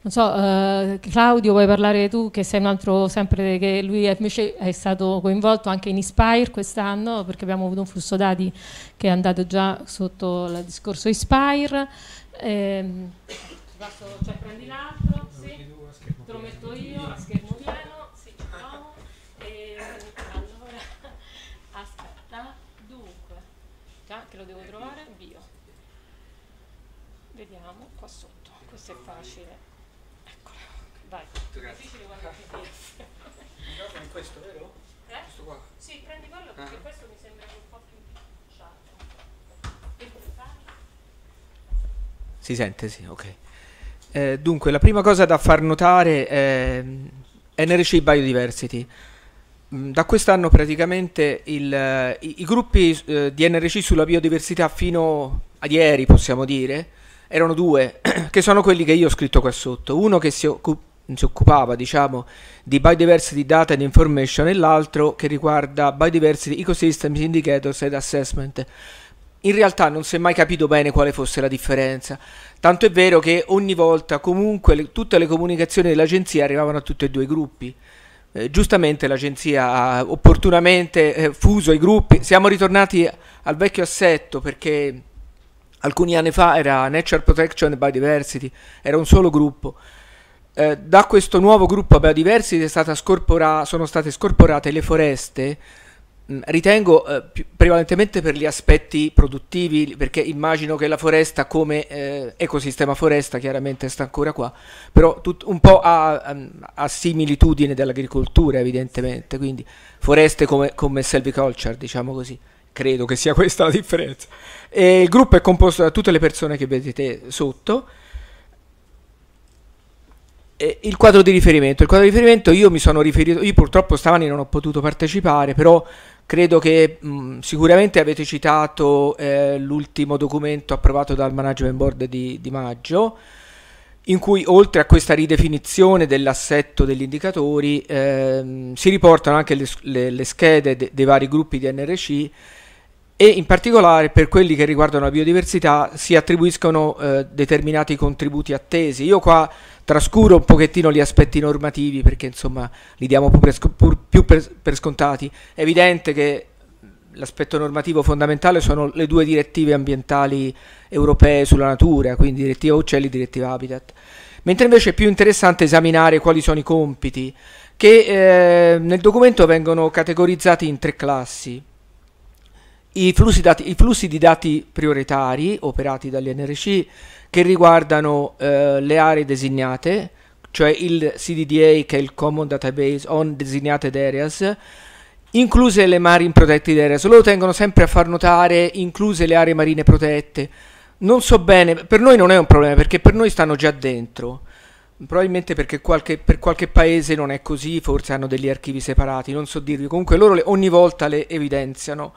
Non so, eh, Claudio, vuoi parlare tu che sei un altro sempre che lui è, invece è stato coinvolto anche in Inspire quest'anno perché abbiamo avuto un flusso dati che è andato già sotto il discorso Inspire. Eh, passo, cioè, prendi l'altro, sì. te lo metto io schermo pieno, aspetta, dunque, già che lo devo trovare, via. Vediamo qua sotto, questo è facile. Eccola. Eh? Ah. Si sente, sì, ok. Eh, dunque, la prima cosa da far notare è ehm, NRC Biodiversity. Mm, da quest'anno praticamente il, eh, i, i, gruppi eh, di NRC sulla biodiversità fino a ieri, possiamo dire, erano due, che sono quelli che io ho scritto qua sotto. Uno che si, occup si occupava, diciamo, di Biodiversity Data and Information e l'altro che riguarda Biodiversity Ecosystems Indicators and Assessment. In realtà non si è mai capito bene quale fosse la differenza, tanto è vero che ogni volta comunque le, tutte le comunicazioni dell'agenzia arrivavano a tutti e due i gruppi. Eh, giustamente l'agenzia ha opportunamente eh, fuso i gruppi, siamo ritornati al vecchio assetto perché alcuni anni fa era Nature Protection and Biodiversity, era un solo gruppo. Eh, da questo nuovo gruppo Biodiversity scorpora- sono state scorporate le foreste, mh, ritengo eh, più, prevalentemente per gli aspetti produttivi, perché immagino che la foresta come eh, ecosistema foresta chiaramente sta ancora qua, però tut- un po' a, a, a, similitudine dell'agricoltura evidentemente, quindi foreste come, come selviculture, diciamo così credo che sia questa la differenza. E il gruppo è composto da tutte le persone che vedete sotto. E il quadro di riferimento. Il quadro di riferimento io mi sono riferito, io purtroppo stamani non ho potuto partecipare, però credo che mh, mm, sicuramente avete citato eh, l'ultimo documento approvato dal Management Board di, di maggio in cui oltre a questa ridefinizione dell'assetto degli indicatori ehm, si riportano anche le, le, le schede de, dei vari gruppi di NRC e in particolare per quelli che riguardano la biodiversità si attribuiscono eh, determinati contributi attesi. Io qua trascuro un pochettino gli aspetti normativi perché insomma li diamo pur sc pur più per, per scontati. È evidente che l'aspetto normativo fondamentale sono le due direttive ambientali europee sulla natura, quindi direttiva uccelli e direttiva habitat. Mentre invece è più interessante esaminare quali sono i compiti che eh, nel documento vengono categorizzati in tre classi i flussi, dati, i flussi, di dati prioritari operati dagli NRC che riguardano eh, le aree designate, cioè il CDDA che è il Common Database on Designated Areas, incluse le Marine Protected Areas. Loro tengono sempre a far notare incluse le aree marine protette. Non so bene, per noi non è un problema perché per noi stanno già dentro. Probabilmente perché qualche, per qualche paese non è così, forse hanno degli archivi separati, non so dirvi. Comunque loro le, ogni volta le evidenziano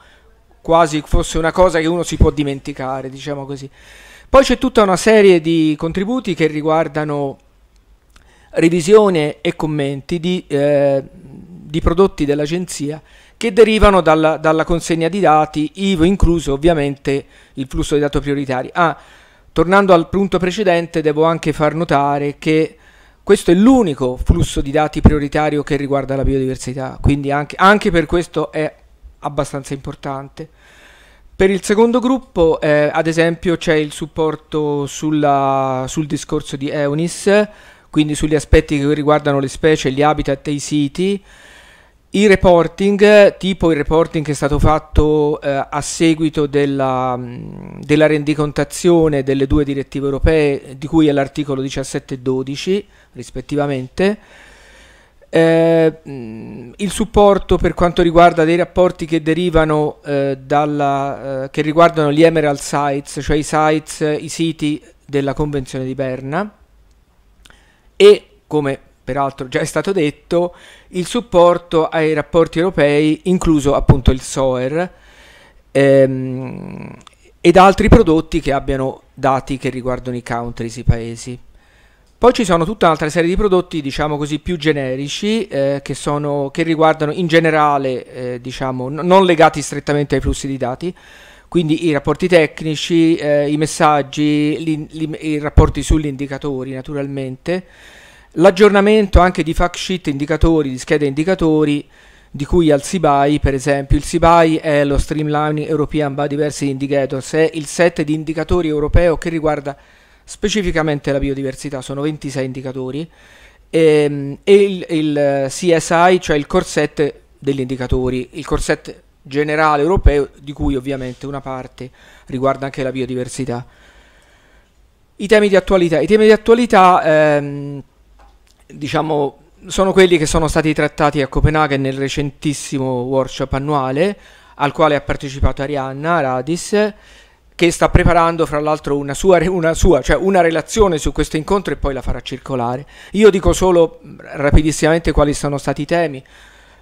quasi fosse una cosa che uno si può dimenticare, diciamo così. Poi c'è tutta una serie di contributi che riguardano revisione e commenti di, eh, di prodotti dell'agenzia che derivano dalla, dalla, consegna di dati, IVO incluso ovviamente il flusso di dati prioritari. Ah, tornando al punto precedente, devo anche far notare che questo è l'unico flusso di dati prioritario che riguarda la biodiversità, quindi anche, anche per questo è abbastanza importante. Per il secondo gruppo, eh, ad esempio, c'è il supporto sulla, sul discorso di Eunice, quindi sugli aspetti che riguardano le specie, gli habitat e i siti. I reporting, tipo il reporting che è stato fatto eh, a seguito della, della, rendicontazione delle due direttive europee, di cui è l'articolo 17 e 12 rispettivamente, eh, il supporto per quanto riguarda dei rapporti che derivano eh, dalla, eh, che riguardano gli Emerald Sites, cioè i sites, i siti della Convenzione di Berna e come peraltro già è stato detto il supporto ai rapporti europei incluso appunto il SOER ehm, ed altri prodotti che abbiano dati che riguardano i countries, i paesi. Poi ci sono tutta un'altra serie di prodotti, diciamo così, più generici, eh, che, sono, che, riguardano in generale, eh, diciamo, n- non legati strettamente ai flussi di dati, quindi i rapporti tecnici, eh, i messaggi, i rapporti sugli indicatori naturalmente, l'aggiornamento anche di fact sheet indicatori, di schede indicatori, di cui al SIBAI per esempio. Il SIBAI è lo Streamlining European Biodiversity Indicators, è il set di indicatori europeo che riguarda specificamente la biodiversità, sono 26 indicatori, e, ehm, e il, il, eh, CSI, cioè il corset degli indicatori, il corset generale europeo, di cui ovviamente una parte riguarda anche la biodiversità. I temi di attualità, I temi di attualità ehm, diciamo, sono quelli che sono stati trattati a Copenaghen nel recentissimo workshop annuale al quale ha partecipato Arianna Radis che sta preparando fra l'altro una sua, una sua, cioè una relazione su questo incontro e poi la farà circolare. Io dico solo rapidissimamente quali sono stati i temi,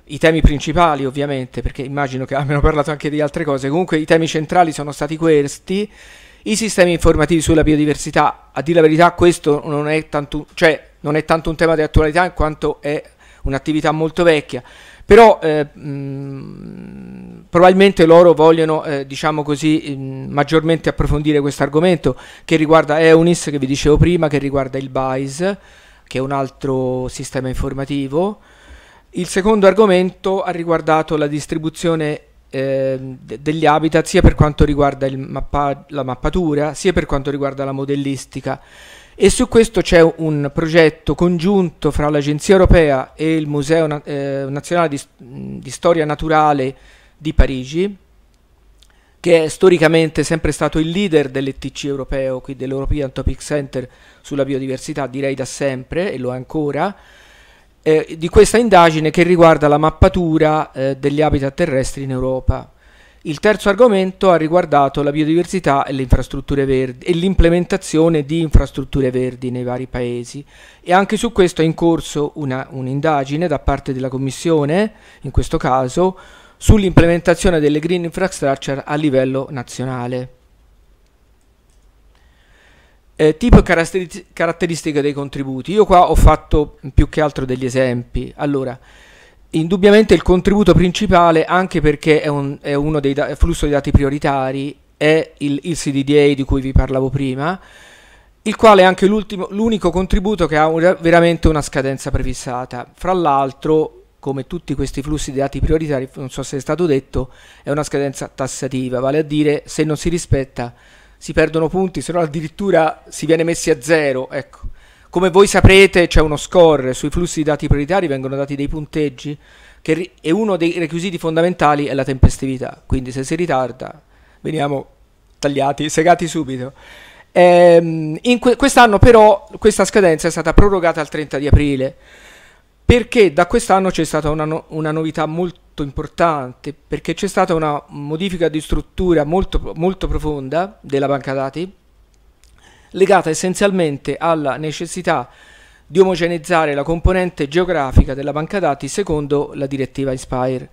i temi principali ovviamente, perché immagino che abbiano parlato anche di altre cose, comunque i temi centrali sono stati questi, i sistemi informativi sulla biodiversità, a dire la verità questo non è tanto, cioè, non è tanto un tema di attualità in quanto è un'attività molto vecchia, però... Eh, mh, probabilmente loro vogliono, eh, diciamo così, mh, maggiormente approfondire questo argomento che riguarda Eunice che vi dicevo prima, che riguarda il BIS, che è un altro sistema informativo. Il secondo argomento ha riguardato la distribuzione eh, degli habitat sia per quanto riguarda mappa la mappatura, sia per quanto riguarda la modellistica. E su questo c'è un progetto congiunto fra l'Agenzia Europea e il Museo eh, Nazionale di, di Storia Naturale di Parigi, che è storicamente sempre stato il leader dell'ETC europeo, quindi dell'European Topic Center sulla biodiversità, direi da sempre, e lo è ancora, eh, di questa indagine che riguarda la mappatura eh, degli habitat terrestri in Europa. Il terzo argomento ha riguardato la biodiversità e, le infrastrutture verdi, e l'implementazione di infrastrutture verdi nei vari paesi e anche su questo è in corso una, un'indagine da parte della Commissione, in questo caso, sull'implementazione delle green infrastructure a livello nazionale. Eh, tipo e caratteri caratteristiche dei contributi. Io qua ho fatto più che altro degli esempi. Allora, indubbiamente il contributo principale, anche perché è, un, è uno dei flussi di dati prioritari, è il, il CDDA di cui vi parlavo prima, il quale è anche l'unico contributo che ha un, veramente una scadenza prefissata. Fra l'altro come tutti questi flussi di dati prioritari, non so se è stato detto, è una scadenza tassativa, vale a dire se non si rispetta si perdono punti, se no addirittura si viene messi a zero. Ecco. Come voi saprete c'è uno score, sui flussi di dati prioritari vengono dati dei punteggi che è uno dei requisiti fondamentali è la tempestività, quindi se si ritarda veniamo tagliati, segati subito. Ehm, que- quest'anno però questa scadenza è stata prorogata al 30 di aprile perché da quest'anno c'è stata una, no una, novità molto importante, perché c'è stata una modifica di struttura molto, molto profonda della banca dati, legata essenzialmente alla necessità di omogeneizzare la componente geografica della banca dati secondo la direttiva Inspire.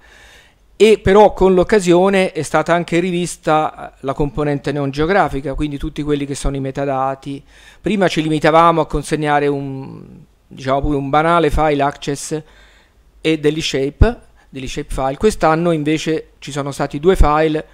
E però con l'occasione è stata anche rivista la componente non geografica, quindi tutti quelli che sono i metadati. Prima ci limitavamo a consegnare un diciamo pure un banale file access e degli shape, degli shape file. Quest'anno invece ci sono stati due file,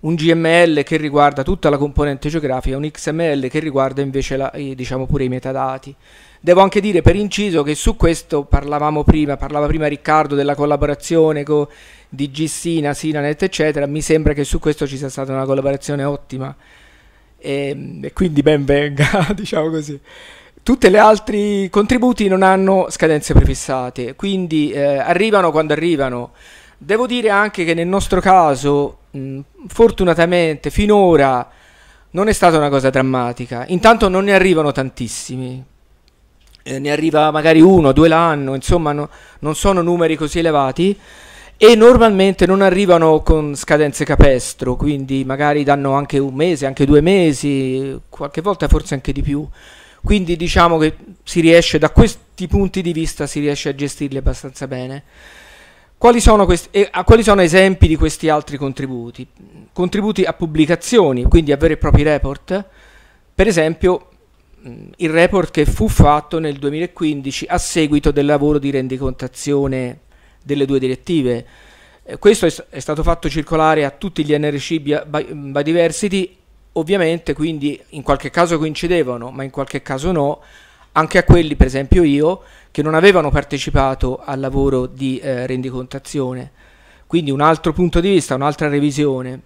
un GML che riguarda tutta la componente geografica, un XML che riguarda invece la, diciamo pure i metadati. Devo anche dire per inciso che su questo parlavamo prima, parlava prima Riccardo della collaborazione con DG Sina, Sinanet eccetera, mi sembra che su questo ci sia stata una collaborazione ottima e, ehm, e quindi ben venga, diciamo così. Tutti gli altri contributi non hanno scadenze prefissate, quindi eh, arrivano quando arrivano. Devo dire anche che nel nostro caso, mh, fortunatamente, finora non è stata una cosa drammatica. Intanto non ne arrivano tantissimi, eh, ne arriva magari uno, due l'anno, insomma no, non sono numeri così elevati e normalmente non arrivano con scadenze capestro, quindi magari danno anche un mese, anche due mesi, qualche volta forse anche di più. Quindi diciamo che si riesce, da questi punti di vista, si riesce a gestirli abbastanza bene. Quali sono, questi, eh, quali sono, esempi di questi altri contributi? Contributi a pubblicazioni, quindi a veri e propri report. Per esempio il report che fu fatto nel 2015 a seguito del lavoro di rendicontazione delle due direttive. Eh, questo è, stato fatto circolare a tutti gli NRC Biodiversity Ovviamente quindi in qualche caso coincidevano, ma in qualche caso no, anche a quelli, per esempio io, che non avevano partecipato al lavoro di eh, rendicontazione. Quindi un altro punto di vista, un'altra revisione.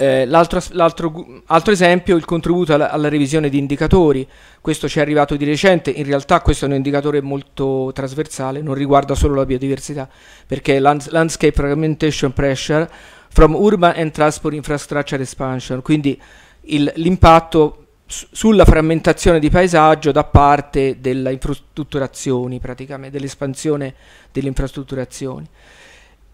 Eh, l'altro, l'altro, altro esempio è il contributo alla, alla, revisione di indicatori, questo ci è arrivato di recente, in realtà questo è un indicatore molto trasversale, non riguarda solo la biodiversità, perché lands- Landscape Fragmentation Pressure from urban and transport infrastructure expansion, quindi il, l'impatto sulla frammentazione di paesaggio da parte delle infrastrutturazioni, praticamente dell'espansione delle infrastrutturazioni.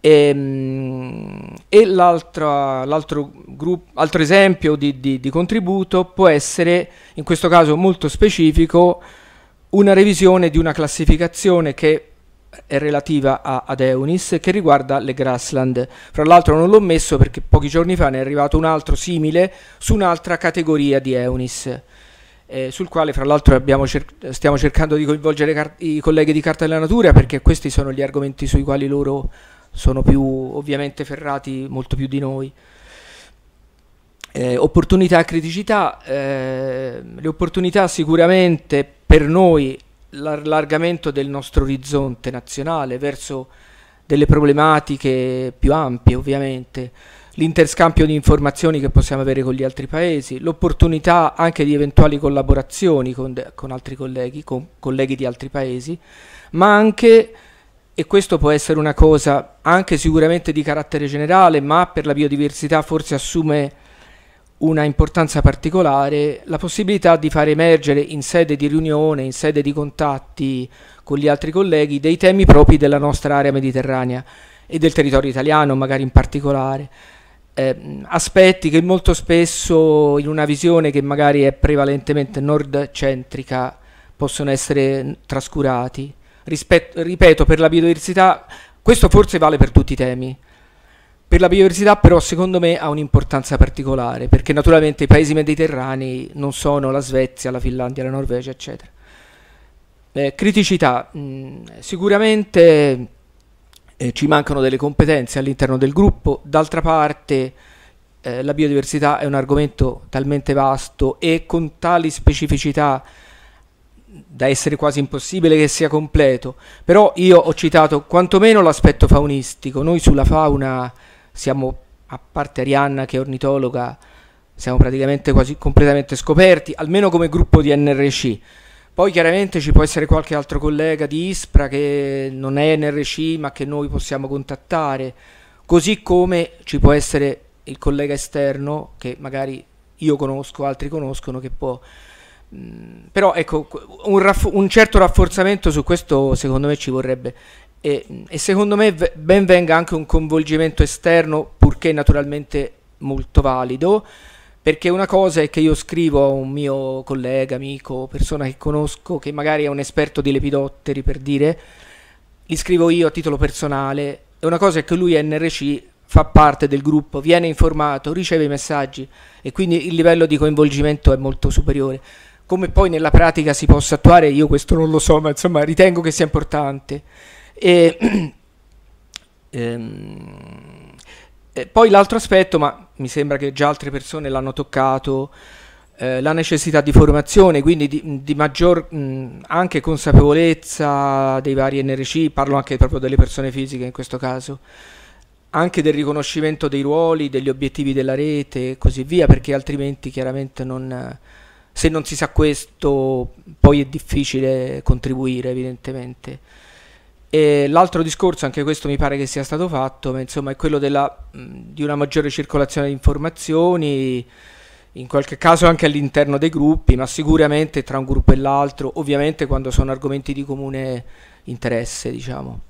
Ehm, e, e l'altro, l'altro, gruppo, altro esempio di, di, di, contributo può essere, in questo caso molto specifico, una revisione di una classificazione che è relativa a, ad Eunice che riguarda le grassland. Fra l'altro non l'ho messo perché pochi giorni fa ne è arrivato un altro simile su un'altra categoria di Eunice. Eh, sul quale fra l'altro cer- stiamo cercando di coinvolgere car- i colleghi di Carta della Natura perché questi sono gli argomenti sui quali loro sono più ovviamente ferrati molto più di noi. Eh, opportunità e criticità, eh, le opportunità sicuramente per noi l'allargamento del nostro orizzonte nazionale verso delle problematiche più ampie ovviamente, l'interscambio di informazioni che possiamo avere con gli altri paesi, l'opportunità anche di eventuali collaborazioni con, con altri colleghi, con colleghi di altri paesi, ma anche, e questo può essere una cosa anche sicuramente di carattere generale, ma per la biodiversità forse assume una importanza particolare la possibilità di far emergere in sede di riunione, in sede di contatti con gli altri colleghi, dei temi propri della nostra area mediterranea e del territorio italiano magari in particolare. Eh, aspetti che molto spesso in una visione che magari è prevalentemente nord-centrica possono essere mm, trascurati. Rispetto, ripeto, per la biodiversità questo forse vale per tutti i temi, per la biodiversità però secondo me ha un'importanza particolare, perché naturalmente i paesi mediterranei non sono la Svezia, la Finlandia, la Norvegia, eccetera. Eh, criticità, mh, mm, sicuramente eh, ci mancano delle competenze all'interno del gruppo, d'altra parte eh, la biodiversità è un argomento talmente vasto e con tali specificità mm, da essere quasi impossibile che sia completo, però io ho citato quantomeno l'aspetto faunistico, noi sulla fauna siamo, a parte Arianna che è ornitologa, siamo praticamente quasi completamente scoperti, almeno come gruppo di NRC. Poi chiaramente ci può essere qualche altro collega di ISPRA che non è NRC ma che noi possiamo contattare, così come ci può essere il collega esterno che magari io conosco, altri conoscono, che può... Mm, però ecco, un, un certo rafforzamento su questo secondo me ci vorrebbe. E, e, secondo me ben venga anche un coinvolgimento esterno, purché naturalmente molto valido, perché una cosa è che io scrivo a un mio collega, amico, persona che conosco, che magari è un esperto di lepidotteri per dire, li scrivo io a titolo personale, e una cosa è che lui NRC fa parte del gruppo, viene informato, riceve i messaggi e quindi il livello di coinvolgimento è molto superiore. Come poi nella pratica si possa attuare, io questo non lo so, ma insomma ritengo che sia importante. E, ehm, poi l'altro aspetto, ma mi sembra che già altre persone l'hanno toccato, eh, la necessità di formazione, quindi di, di maggior mh, anche consapevolezza dei vari NRC, parlo anche proprio delle persone fisiche in questo caso, anche del riconoscimento dei ruoli, degli obiettivi della rete e così via, perché altrimenti chiaramente non, se non si sa questo poi è difficile contribuire evidentemente. E l'altro discorso, anche questo mi pare che sia stato fatto, ma insomma è quello della, di una maggiore circolazione di informazioni, in qualche caso anche all'interno dei gruppi, ma sicuramente tra un gruppo e l'altro, ovviamente quando sono argomenti di comune interesse, diciamo.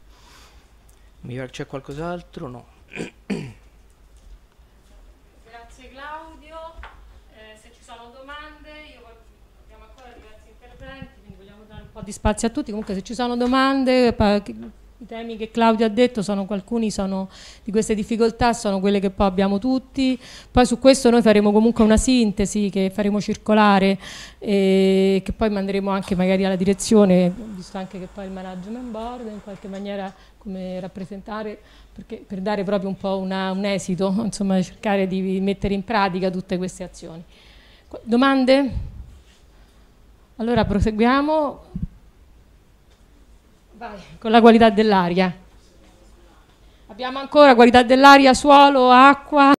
Mi pare c'è qualcos'altro? No. po' di spazio a tutti, comunque se ci sono domande, i temi che Claudio ha detto sono alcuni sono, di queste difficoltà sono quelle che poi abbiamo tutti, poi su questo noi faremo comunque una sintesi che faremo circolare e che poi manderemo anche magari alla direzione, visto anche che poi il management board in qualche maniera come rappresentare perché, per dare proprio un po' una, un esito, insomma cercare di mettere in pratica tutte queste azioni. Domande? Allora proseguiamo Vai, con la qualità dell'aria. Abbiamo ancora qualità dell'aria, suolo, acqua.